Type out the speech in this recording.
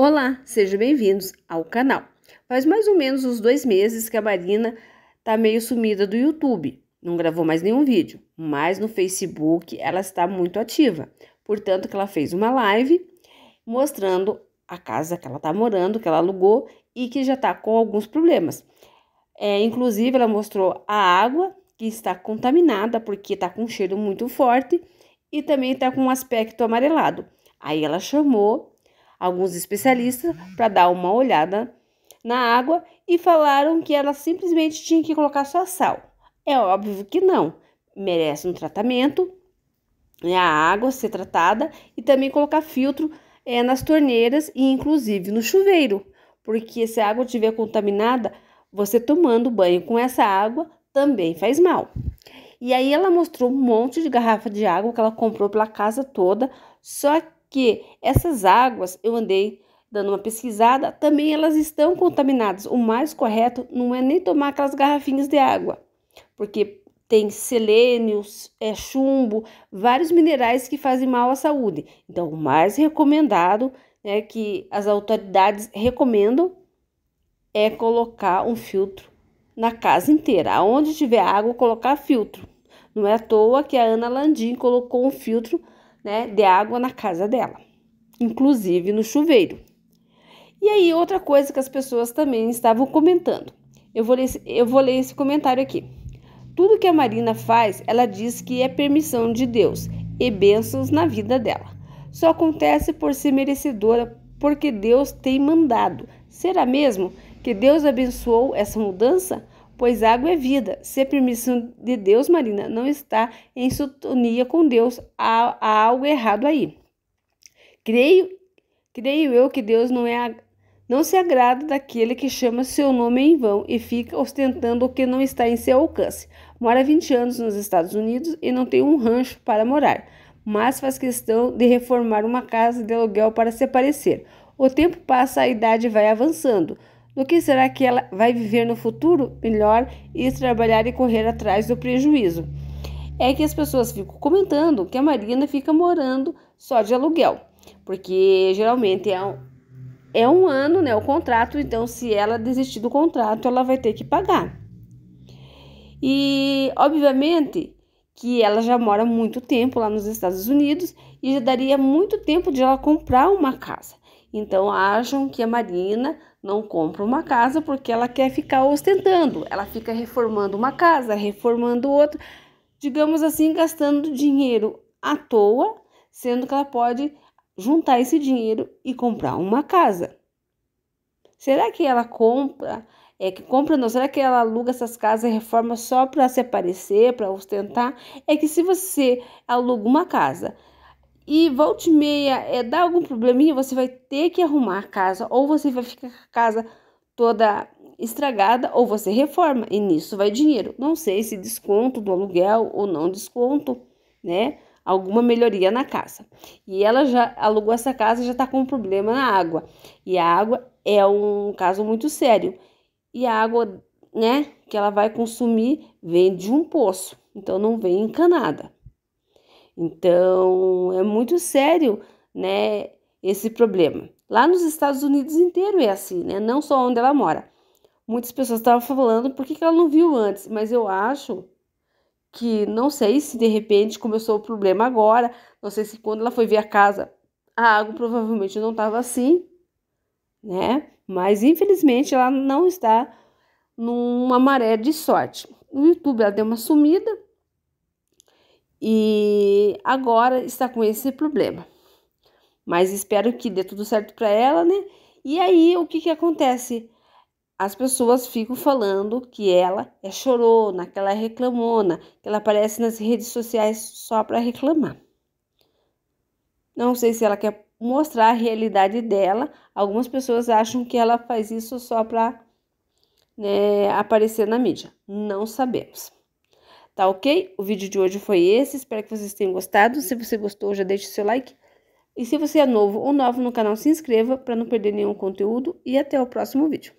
Olá, sejam bem-vindos ao canal. Faz mais ou menos uns dois meses que a Marina tá meio sumida do YouTube, não gravou mais nenhum vídeo, mas no Facebook ela está muito ativa. Portanto, que ela fez uma live mostrando a casa que ela tá morando, que ela alugou e que já tá com alguns problemas. É, inclusive, ela mostrou a água que está contaminada porque tá com um cheiro muito forte e também tá com um aspecto amarelado. Aí ela chamou alguns especialistas para dar uma olhada na água e falaram que ela simplesmente tinha que colocar só sal. É óbvio que não, merece um tratamento, né, a água ser tratada e também colocar filtro é, nas torneiras e inclusive no chuveiro, porque se a água estiver contaminada, você tomando banho com essa água também faz mal. E aí ela mostrou um monte de garrafa de água que ela comprou pela casa toda, só que essas águas, eu andei dando uma pesquisada, também elas estão contaminadas. O mais correto não é nem tomar aquelas garrafinhas de água, porque tem selênio, é chumbo, vários minerais que fazem mal à saúde. Então, o mais recomendado é que as autoridades recomendam é colocar um filtro na casa inteira. Aonde tiver água, colocar filtro. Não é à toa que a Ana Landim colocou um filtro né, de água na casa dela, inclusive no chuveiro. E aí, outra coisa que as pessoas também estavam comentando. Eu vou ler, eu vou ler esse comentário aqui. Tudo que a Marina faz, ela diz que é permissão de Deus e bênçãos na vida dela. Só acontece por ser merecedora, porque Deus tem mandado. Será mesmo que Deus abençoou essa mudança? pois água é vida. Se a permissão de Deus, Marina, não está em sintonia com Deus, há, há algo errado aí. Creio, creio eu que Deus não é não se agrada daquele que chama seu nome em vão e fica ostentando o que não está em seu alcance. Mora 20 anos nos Estados Unidos e não tem um rancho para morar, mas faz questão de reformar uma casa de aluguel para se parecer. O tempo passa, a idade vai avançando do que será que ela vai viver no futuro, melhor e trabalhar e correr atrás do prejuízo. É que as pessoas ficam comentando que a Marina fica morando só de aluguel, porque geralmente é um, é um ano né, o contrato, então se ela desistir do contrato, ela vai ter que pagar. E obviamente que ela já mora muito tempo lá nos Estados Unidos e já daria muito tempo de ela comprar uma casa. Então acham que a Marina não compra uma casa porque ela quer ficar ostentando. Ela fica reformando uma casa, reformando outra, digamos assim, gastando dinheiro à toa, sendo que ela pode juntar esse dinheiro e comprar uma casa. Será que ela compra? É que compra não, será que ela aluga essas casas e reforma só para se aparecer, para ostentar? É que se você aluga uma casa, e volte e meia, é, dá algum probleminha, você vai ter que arrumar a casa, ou você vai ficar com a casa toda estragada, ou você reforma, e nisso vai dinheiro. Não sei se desconto do aluguel ou não desconto, né? Alguma melhoria na casa. E ela já alugou essa casa já tá com um problema na água. E a água é um caso muito sério. E a água, né, que ela vai consumir vem de um poço, então não vem encanada. Então, é muito sério, né, esse problema. Lá nos Estados Unidos inteiro é assim, né? Não só onde ela mora. Muitas pessoas estavam falando por que, que ela não viu antes, mas eu acho que não sei se de repente começou o problema agora, não sei se quando ela foi ver a casa, a água provavelmente não estava assim, né? Mas infelizmente ela não está numa maré de sorte. No YouTube ela deu uma sumida, e agora está com esse problema. Mas espero que dê tudo certo para ela, né? E aí o que que acontece? As pessoas ficam falando que ela é chorona, que ela é reclamona, que ela aparece nas redes sociais só para reclamar. Não sei se ela quer mostrar a realidade dela. Algumas pessoas acham que ela faz isso só para né, aparecer na mídia. Não sabemos. Tá ok? O vídeo de hoje foi esse. Espero que vocês tenham gostado. Se você gostou, já deixe seu like. E se você é novo ou novo no canal, se inscreva para não perder nenhum conteúdo. E até o próximo vídeo.